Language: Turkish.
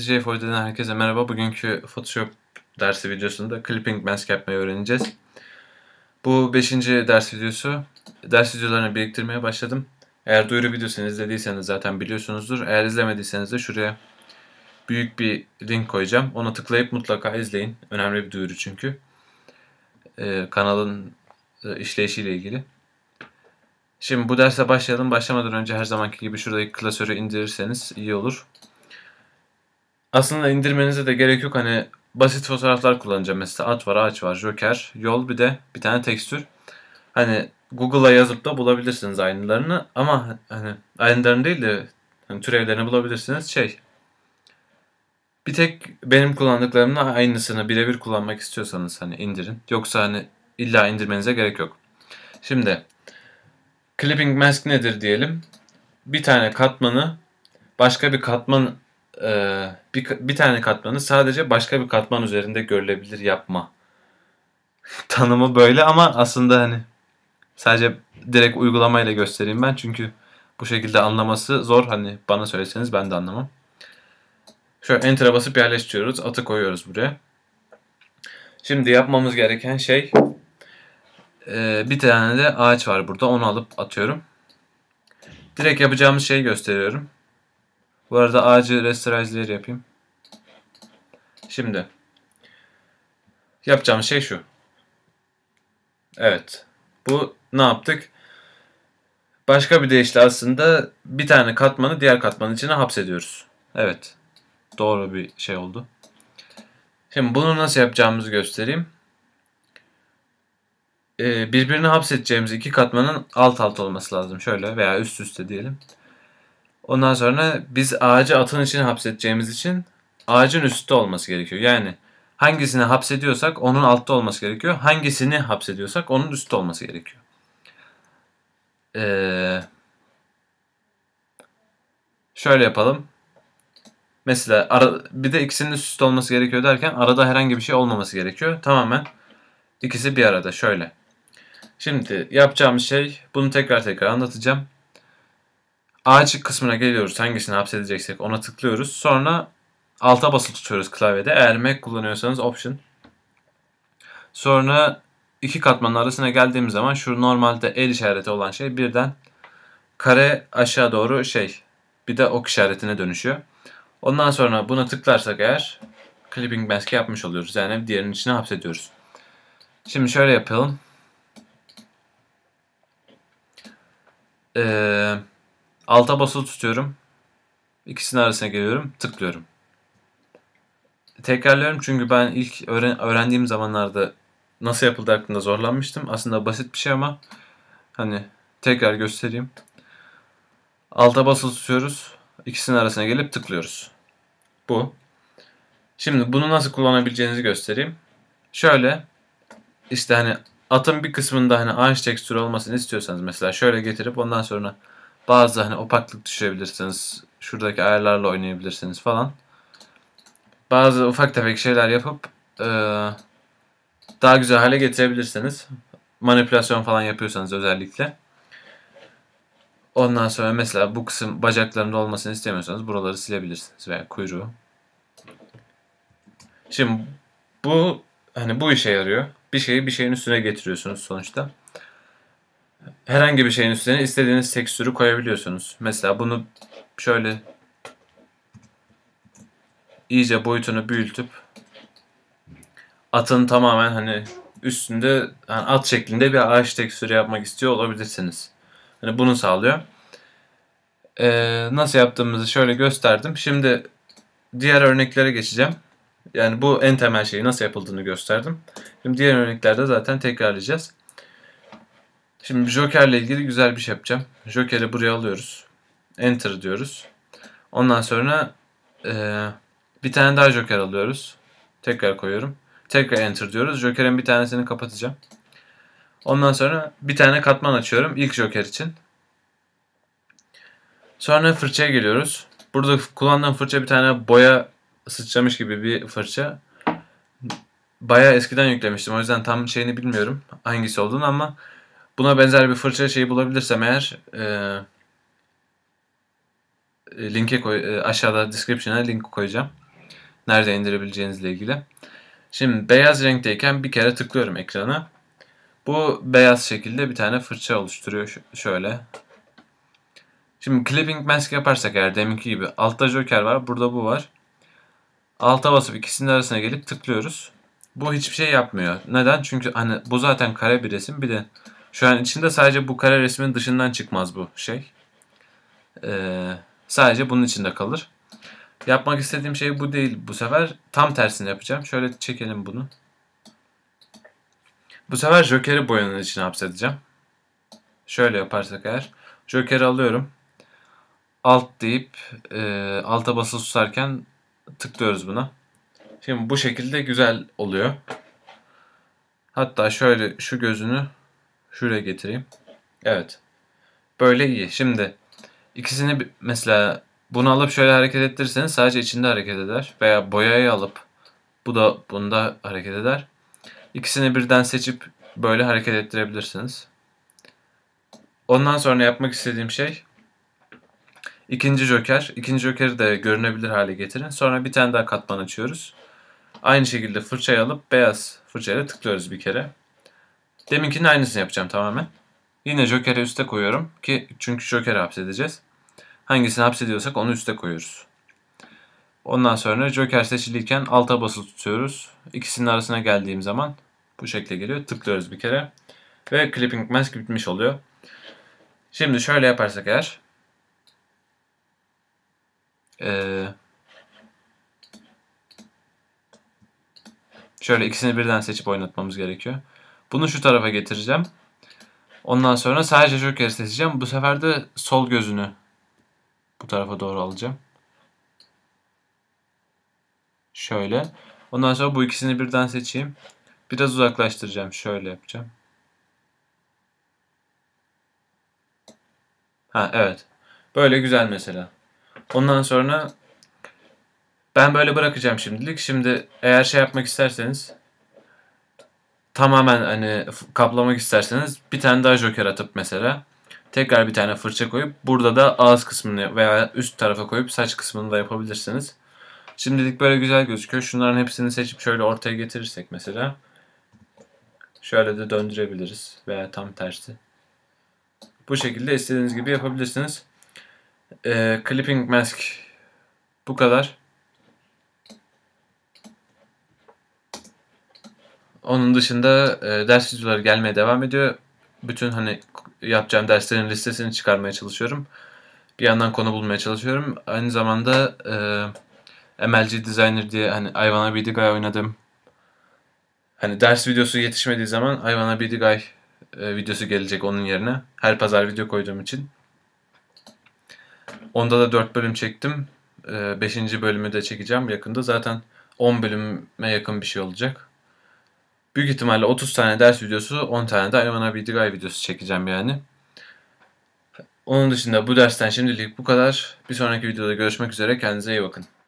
DJ Foy'dan herkese merhaba. Bugünkü Photoshop dersi videosunda clipping mask yapmayı öğreneceğiz. Bu 5. ders videosu. Ders videolarını biriktirmeye başladım. Eğer duyuru videosunu izlediyseniz zaten biliyorsunuzdur. Eğer izlemediyseniz de şuraya büyük bir link koyacağım. Ona tıklayıp mutlaka izleyin. Önemli bir duyuru çünkü. Ee, kanalın e, işleyişiyle ilgili. Şimdi bu derse başlayalım. Başlamadan önce her zamanki gibi şuradaki klasörü indirirseniz iyi olur. Aslında indirmenize de gerek yok. Hani basit fotoğraflar kullanacağım. Mesela at var, ağaç var, joker, yol bir de bir tane tekstür. Hani Google'a yazıp da bulabilirsiniz aynılarını ama hani aynılarını değil de hani türevlerini bulabilirsiniz. Şey bir tek benim kullandıklarımla aynısını birebir kullanmak istiyorsanız hani indirin. Yoksa hani illa indirmenize gerek yok. Şimdi clipping mask nedir diyelim. Bir tane katmanı başka bir katman e, bir, bir tane katmanı sadece başka bir katman üzerinde görülebilir yapma. Tanımı böyle ama aslında hani sadece direkt uygulamayla göstereyim ben çünkü bu şekilde anlaması zor. Hani bana söyleseniz ben de anlamam. Şöyle enter'a basıp yerleştiriyoruz. Atı koyuyoruz buraya. Şimdi yapmamız gereken şey e, bir tane de ağaç var burada. Onu alıp atıyorum. Direkt yapacağımız şeyi gösteriyorum. Bu arada ağacı restorajlar yapayım. Şimdi yapacağım şey şu. Evet. Bu ne yaptık? Başka bir deyişle aslında bir tane katmanı diğer katmanın içine hapsediyoruz. Evet. Doğru bir şey oldu. Şimdi bunu nasıl yapacağımızı göstereyim. Ee, birbirini hapsedeceğimiz iki katmanın alt alt olması lazım. Şöyle veya üst üste diyelim. Ondan sonra biz ağacı atın içine hapsedeceğimiz için ağacın üstte olması gerekiyor. Yani hangisini hapsediyorsak onun altta olması gerekiyor. Hangisini hapsediyorsak onun üstte olması gerekiyor. Ee, şöyle yapalım. Mesela ara, bir de ikisinin üstte olması gerekiyor derken arada herhangi bir şey olmaması gerekiyor. Tamamen ikisi bir arada şöyle. Şimdi yapacağım şey bunu tekrar tekrar anlatacağım. Ağaç kısmına geliyoruz. Hangisini hapsedeceksek ona tıklıyoruz. Sonra alta basılı tutuyoruz klavyede. Eğer Mac kullanıyorsanız Option. Sonra iki katmanın arasına geldiğimiz zaman şu normalde el işareti olan şey birden kare aşağı doğru şey bir de ok işaretine dönüşüyor. Ondan sonra buna tıklarsak eğer clipping mask yapmış oluyoruz. Yani diğerinin içine hapsediyoruz. Şimdi şöyle yapalım. Eee Alta basılı tutuyorum. İkisinin arasına geliyorum. Tıklıyorum. Tekrarlıyorum çünkü ben ilk öğrendiğim zamanlarda nasıl yapıldığı hakkında zorlanmıştım. Aslında basit bir şey ama hani tekrar göstereyim. Alta basılı tutuyoruz. İkisinin arasına gelip tıklıyoruz. Bu. Şimdi bunu nasıl kullanabileceğinizi göstereyim. Şöyle işte hani atın bir kısmında hani ağaç tekstür olmasını istiyorsanız mesela şöyle getirip ondan sonra bazı hani opaklık düşürebilirsiniz. Şuradaki ayarlarla oynayabilirsiniz falan. Bazı ufak tefek şeyler yapıp e, daha güzel hale getirebilirsiniz. Manipülasyon falan yapıyorsanız özellikle. Ondan sonra mesela bu kısım bacaklarında olmasını istemiyorsanız buraları silebilirsiniz veya kuyruğu. Şimdi bu hani bu işe yarıyor. Bir şeyi bir şeyin üstüne getiriyorsunuz sonuçta herhangi bir şeyin üstüne istediğiniz tekstürü koyabiliyorsunuz. Mesela bunu şöyle iyice boyutunu büyütüp atın tamamen hani üstünde yani at şeklinde bir ağaç tekstürü yapmak istiyor olabilirsiniz. Hani bunu sağlıyor. Ee, nasıl yaptığımızı şöyle gösterdim. Şimdi diğer örneklere geçeceğim. Yani bu en temel şeyi nasıl yapıldığını gösterdim. Şimdi diğer örneklerde zaten tekrarlayacağız. Şimdi Joker'le ilgili güzel bir şey yapacağım. Joker'i buraya alıyoruz. Enter diyoruz. Ondan sonra e, bir tane daha Joker alıyoruz. Tekrar koyuyorum. Tekrar Enter diyoruz. Joker'in bir tanesini kapatacağım. Ondan sonra bir tane katman açıyorum ilk Joker için. Sonra fırçaya geliyoruz. Burada kullandığım fırça bir tane boya sıçramış gibi bir fırça. Bayağı eskiden yüklemiştim. O yüzden tam şeyini bilmiyorum hangisi olduğunu ama Buna benzer bir fırça şeyi bulabilirsem eğer e, e, linke koy, e, aşağıda description'a link koyacağım. Nerede indirebileceğinizle ilgili. Şimdi beyaz renkteyken bir kere tıklıyorum ekranı. Bu beyaz şekilde bir tane fırça oluşturuyor. Ş şöyle. Şimdi clipping mask yaparsak eğer deminki gibi. Altta joker var. Burada bu var. Alta basıp ikisinin arasına gelip tıklıyoruz. Bu hiçbir şey yapmıyor. Neden? Çünkü hani bu zaten kare bir resim. Bir de şu an içinde sadece bu kare resmin dışından çıkmaz bu şey. Ee, sadece bunun içinde kalır. Yapmak istediğim şey bu değil bu sefer. Tam tersini yapacağım. Şöyle çekelim bunu. Bu sefer Joker'i boyanın içine hapsedeceğim. Şöyle yaparsak eğer. Joker'i alıyorum. Alt deyip e, alta basılı susarken tıklıyoruz buna. Şimdi bu şekilde güzel oluyor. Hatta şöyle şu gözünü Şuraya getireyim. Evet. Böyle iyi. Şimdi ikisini mesela bunu alıp şöyle hareket ettirirseniz sadece içinde hareket eder. Veya boyayı alıp bu da bunda hareket eder. İkisini birden seçip böyle hareket ettirebilirsiniz. Ondan sonra yapmak istediğim şey ikinci joker. İkinci jokeri de görünebilir hale getirin. Sonra bir tane daha katman açıyoruz. Aynı şekilde fırçayı alıp beyaz fırçayla tıklıyoruz bir kere. Deminkinin aynısını yapacağım tamamen. Yine Joker'i üste koyuyorum ki çünkü Joker'i hapsedeceğiz. Hangisini hapsediyorsak onu üste koyuyoruz. Ondan sonra Joker seçiliyken alta basılı tutuyoruz. İkisinin arasına geldiğim zaman bu şekle geliyor. Tıklıyoruz bir kere. Ve Clipping Mask bitmiş oluyor. Şimdi şöyle yaparsak eğer. Ee, şöyle ikisini birden seçip oynatmamız gerekiyor. Bunu şu tarafa getireceğim. Ondan sonra sadece joker seçeceğim. Bu sefer de sol gözünü bu tarafa doğru alacağım. Şöyle. Ondan sonra bu ikisini birden seçeyim. Biraz uzaklaştıracağım. Şöyle yapacağım. Ha evet. Böyle güzel mesela. Ondan sonra ben böyle bırakacağım şimdilik. Şimdi eğer şey yapmak isterseniz tamamen hani kaplamak isterseniz bir tane daha joker atıp mesela tekrar bir tane fırça koyup burada da ağız kısmını veya üst tarafa koyup saç kısmını da yapabilirsiniz. Şimdilik böyle güzel gözüküyor. Şunların hepsini seçip şöyle ortaya getirirsek mesela şöyle de döndürebiliriz veya tam tersi. Bu şekilde istediğiniz gibi yapabilirsiniz. Ee, clipping mask bu kadar. Onun dışında e, ders videoları gelmeye devam ediyor. Bütün hani yapacağım derslerin listesini çıkarmaya çalışıyorum. Bir yandan konu bulmaya çalışıyorum. Aynı zamanda e, MLG Designer diye hani Ayvana Wanna oynadım. Hani ders videosu yetişmediği zaman Ayvana Wanna e, videosu gelecek onun yerine. Her pazar video koyduğum için. Onda da 4 bölüm çektim. 5. E, bölümü de çekeceğim yakında. Zaten 10 bölüme yakın bir şey olacak. Büyük ihtimalle 30 tane ders videosu, 10 tane de Ayman abi Digay videosu çekeceğim yani. Onun dışında bu dersten şimdilik bu kadar. Bir sonraki videoda görüşmek üzere. Kendinize iyi bakın.